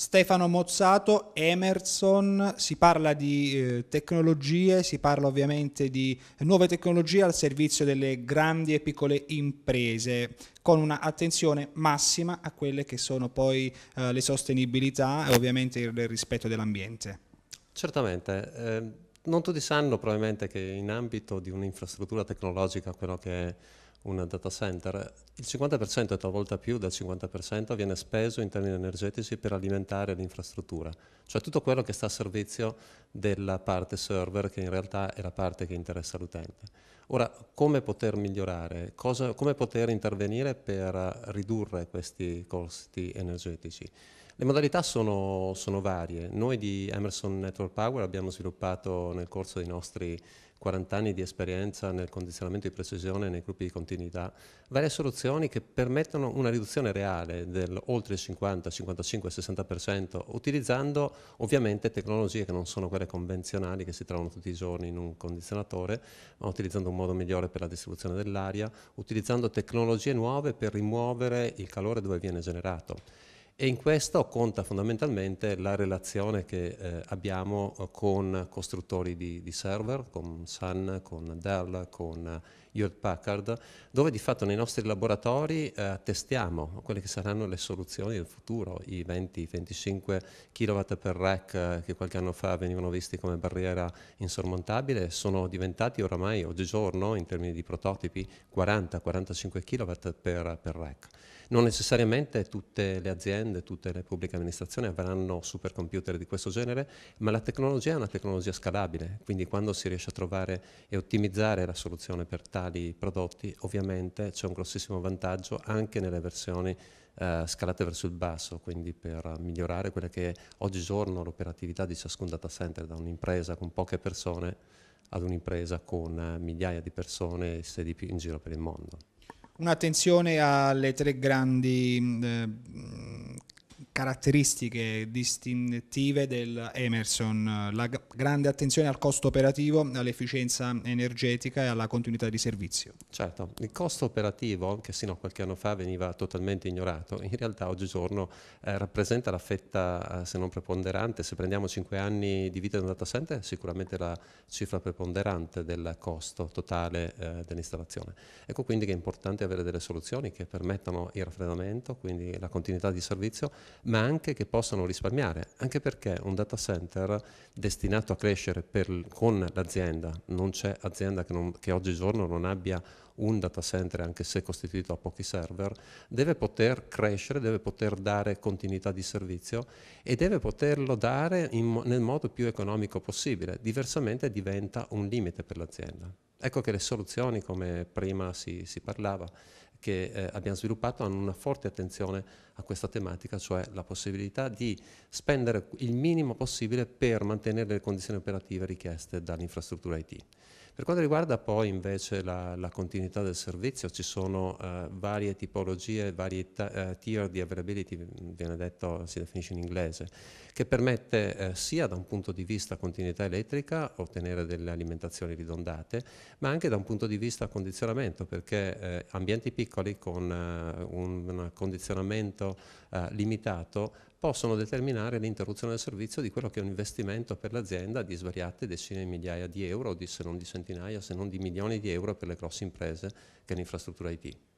Stefano Mozzato, Emerson, si parla di eh, tecnologie, si parla ovviamente di nuove tecnologie al servizio delle grandi e piccole imprese, con un'attenzione massima a quelle che sono poi eh, le sostenibilità e ovviamente il rispetto dell'ambiente. Certamente, eh, non tutti sanno probabilmente che in ambito di un'infrastruttura tecnologica quello che è un data center, il 50% e talvolta più del 50% viene speso in termini energetici per alimentare l'infrastruttura, cioè tutto quello che sta a servizio della parte server che in realtà è la parte che interessa l'utente. Ora, come poter migliorare, cosa, come poter intervenire per ridurre questi costi energetici? Le modalità sono, sono, varie. Noi di Emerson Network Power abbiamo sviluppato nel corso dei nostri 40 anni di esperienza nel condizionamento di precisione nei gruppi di continuità, varie soluzioni che permettono una riduzione reale del oltre il 50, 55, 60%, utilizzando ovviamente tecnologie che non sono quelle convenzionali che si trovano tutti i giorni in un condizionatore, ma utilizzando un modo migliore per la distribuzione dell'aria, utilizzando tecnologie nuove per rimuovere il calore dove viene generato. E in questo conta fondamentalmente la relazione che eh, abbiamo eh, con costruttori di, di, server, con Sun, con Dell, con eh, Hewlett Packard, dove di fatto nei nostri laboratori eh, testiamo quelle che saranno le soluzioni del futuro, i 20-25 kW per rack eh, che qualche anno fa venivano visti come barriera insormontabile, sono diventati oramai oggigiorno in termini di prototipi 40-45 kW per, per rack. Non necessariamente tutte le aziende, tutte le pubbliche amministrazioni avranno supercomputer di questo genere, ma la tecnologia è una tecnologia scalabile, quindi quando si riesce a trovare e ottimizzare la soluzione per tali prodotti, ovviamente c'è un grossissimo vantaggio anche nelle versioni Uh, scalate verso il basso, quindi per migliorare quella che è oggigiorno l'operatività di ciascun data center, da un'impresa con poche persone ad un'impresa con eh, migliaia di persone e sedi in giro per il mondo un'attenzione alle tre grandi mm, eh, caratteristiche distintive dell'Emerson, la g- grande attenzione al costo operativo, all'efficienza energetica e alla continuità di servizio. Certo, il costo operativo, che sino a qualche anno fa veniva totalmente ignorato, in realtà oggigiorno eh, rappresenta la fetta, eh, se non preponderante, se prendiamo 5 anni di vita di un data center, sicuramente la cifra preponderante del costo totale eh, dell'installazione. Ecco quindi che è importante avere delle soluzioni che permettano il raffreddamento, quindi la continuità di servizio, ma anche che possano risparmiare, anche perché un data center destinato a crescere per, con l'azienda, non c'è azienda che, non, che oggigiorno non abbia un data center, anche se costituito a pochi server, deve poter crescere, deve poter dare continuità di servizio e deve poterlo dare in, nel modo più economico possibile, diversamente diventa un limite per l'azienda. Ecco che le soluzioni, come prima si, si parlava, che eh, abbiamo sviluppato hanno una forte attenzione a questa tematica, cioè la possibilità di spendere il minimo possibile per mantenere le condizioni operative richieste dall'infrastruttura IT. Per quanto riguarda poi invece la, la continuità del servizio, ci sono eh, varie tipologie, vari eh, tier di availability, mm, viene detto, si definisce in inglese, che permette eh, sia da un punto di vista continuità elettrica ottenere delle alimentazioni ridondate, ma anche da un punto di vista condizionamento, perché eh, ambienti piccoli con un, eh, un, condizionamento eh, limitato possono determinare l'interruzione del servizio di quello che è un investimento per l'azienda di svariate decine di migliaia di euro, di, se non di centinaia centinaia se non di milioni di euro per le grosse imprese che è l'infrastruttura IT.